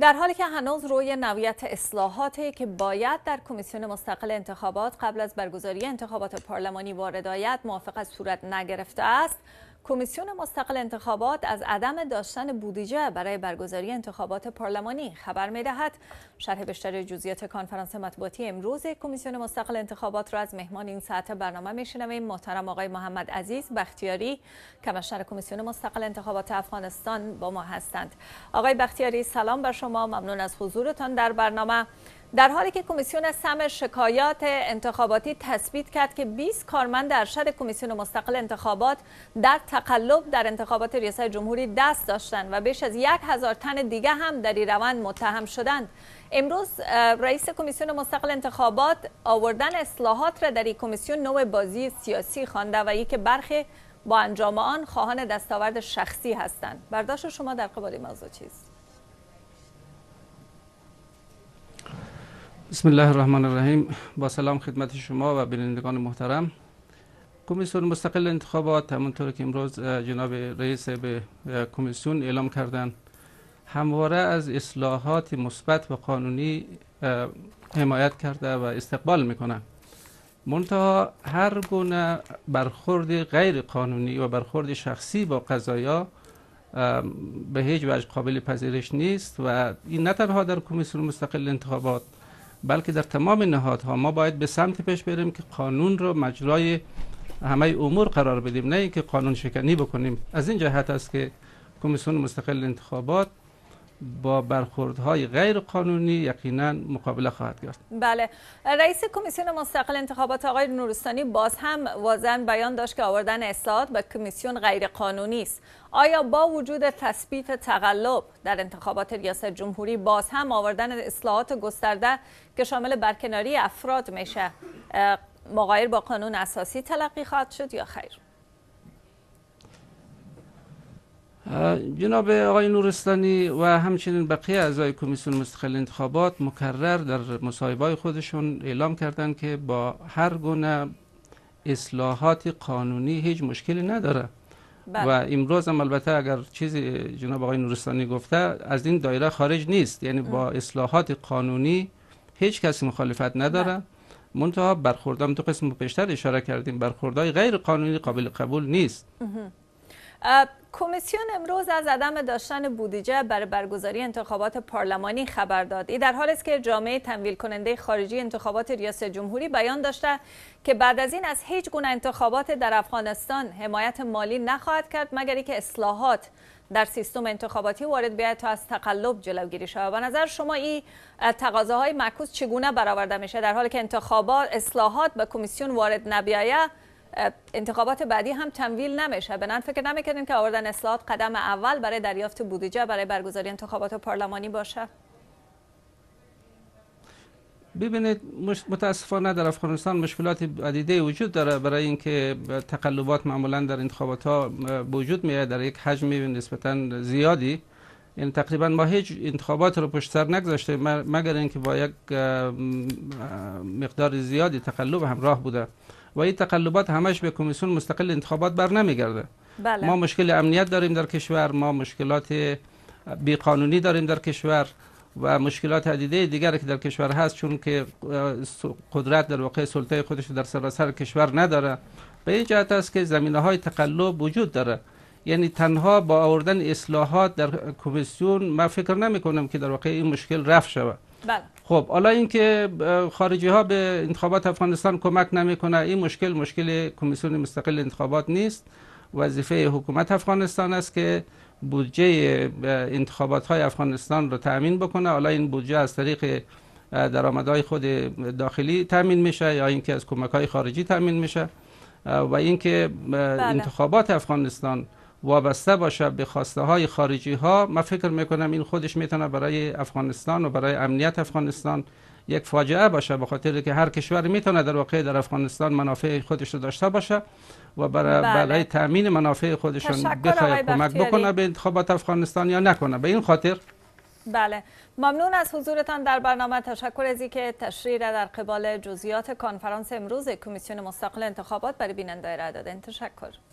در حالی که هنوز روی نویت اصلاحاتی که باید در کمیسیون مستقل انتخابات قبل از برگزاری انتخابات پارلمانی وارد آید موافقت صورت نگرفته است کمیسیون مستقل انتخابات از عدم داشتن بودجه برای برگزاری انتخابات پارلمانی خبر می دهد. شرح بیشتر جزئیات کنفرانس مطبوعاتی امروز کمیسیون مستقل انتخابات را از مهمان این ساعت برنامه می شنویم محترم آقای محمد عزیز بختیاری کمشنر کمیسیون مستقل انتخابات افغانستان با ما هستند. آقای بختیاری سلام بر شما ممنون از حضورتان در برنامه در حالی که کمیسیون سم شکایات انتخاباتی تثبیت کرد که 20 کارمند ارشد کمیسیون مستقل انتخابات در تقلب در انتخابات ریاست جمهوری دست داشتند و بیش از یک هزار تن دیگه هم در این روند متهم شدند امروز رئیس کمیسیون مستقل انتخابات آوردن اصلاحات را در این کمیسیون نوع بازی سیاسی خوانده و که برخی با انجام آن خواهان دستاورد شخصی هستند برداشت شما در قبال موضوع چیست بسم الله الرحمن الرحیم با سلام خدمت شما و بینندگان محترم کمیسیون مستقل انتخابات همونطور که امروز جناب رئیس به کمیسیون اعلام کردند همواره از اصلاحات مثبت و قانونی حمایت کرده و استقبال میکنه منتها هر گونه برخورد غیر قانونی و برخورد شخصی با قضایا به هیچ وجه قابل پذیرش نیست و این نه تنها در کمیسیون مستقل انتخابات بلکه در تمام نهادها ما باید به سمت پیش بریم که قانون رو مجرای همه امور قرار بدیم نه اینکه قانون شکنی بکنیم از این جهت است که کمیسیون مستقل انتخابات با برخوردهای غیر قانونی یقینا مقابله خواهد کرد بله رئیس کمیسیون مستقل انتخابات آقای نورستانی باز هم وازن بیان داشت که آوردن اصلاحات به کمیسیون غیر قانونی است آیا با وجود تثبیت تقلب در انتخابات ریاست جمهوری باز هم آوردن اصلاحات گسترده که شامل برکناری افراد میشه مقایر با قانون اساسی تلقی خواهد شد یا خیر جناب آقای نورستانی و همچنین بقیه اعضای کمیسیون مستقل انتخابات مکرر در مصاحبه خودشون اعلام کردند که با هر گونه اصلاحات قانونی هیچ مشکلی نداره بله. و امروز هم البته اگر چیزی جناب آقای نورستانی گفته از این دایره خارج نیست یعنی با اصلاحات قانونی هیچ کسی مخالفت نداره بله. منتها برخوردام تو قسم بیشتر اشاره کردیم برخوردای غیر قانونی قابل قبول نیست کمیسیون امروز از عدم داشتن بودجه برای برگزاری انتخابات پارلمانی خبر داد. این در حالی است که جامعه تمویل کننده خارجی انتخابات ریاست جمهوری بیان داشته که بعد از این از هیچ گونه انتخابات در افغانستان حمایت مالی نخواهد کرد مگر اینکه اصلاحات در سیستم انتخاباتی وارد بیاید تا از تقلب جلوگیری شود. به نظر شما این تقاضاهای معکوس چگونه برآورده میشه در حالی که انتخابات اصلاحات به کمیسیون وارد نبیایه انتخابات بعدی هم تمویل نمیشه بنان فکر نمیکنین که آوردن اصلاحات قدم اول برای دریافت بودجه برای برگزاری انتخابات پارلمانی باشه ببینید متاسفانه در افغانستان مشکلات عدیده وجود داره برای اینکه تقلبات معمولا در انتخابات ها وجود میاد در یک حجم نسبتا زیادی یعنی تقریبا ما هیچ انتخابات رو پشت سر نگذاشته مگر اینکه با یک مقدار زیادی تقلب همراه بوده و این تقلبات همش به کمیسیون مستقل انتخابات بر نمیگرده بله. ما مشکل امنیت داریم در کشور ما مشکلات بیقانونی داریم در کشور و مشکلات عدیده دیگر که در کشور هست چون که قدرت در واقع سلطه خودش در سراسر کشور نداره به این جهت است که زمینه های تقلب وجود داره یعنی تنها با آوردن اصلاحات در کمیسیون من فکر نمی کنم که در واقع این مشکل رفع شود بله. خب حالا اینکه خارجی ها به انتخابات افغانستان کمک کنه این مشکل مشکل کمیسیون مستقل انتخابات نیست وظیفه حکومت افغانستان است که بودجه انتخابات های افغانستان رو تامین بکنه حالا این بودجه از طریق درآمدهای خود داخلی تأمین میشه یا اینکه از کمک های خارجی تامین میشه و اینکه بله. انتخابات افغانستان وابسته باشه به خواسته های خارجی ها من فکر میکنم این خودش میتونه برای افغانستان و برای امنیت افغانستان یک فاجعه باشه به خاطر که هر کشور میتونه در واقع در افغانستان منافع خودش رو داشته باشه و بله. برای بله. تامین منافع خودشون بخواد کمک بکنه به انتخابات افغانستان یا نکنه به این خاطر بله ممنون از حضورتان در برنامه تشکر از اینکه تشریح در قبال جزئیات کنفرانس امروز کمیسیون مستقل انتخابات برای بیننده را دادن تشکر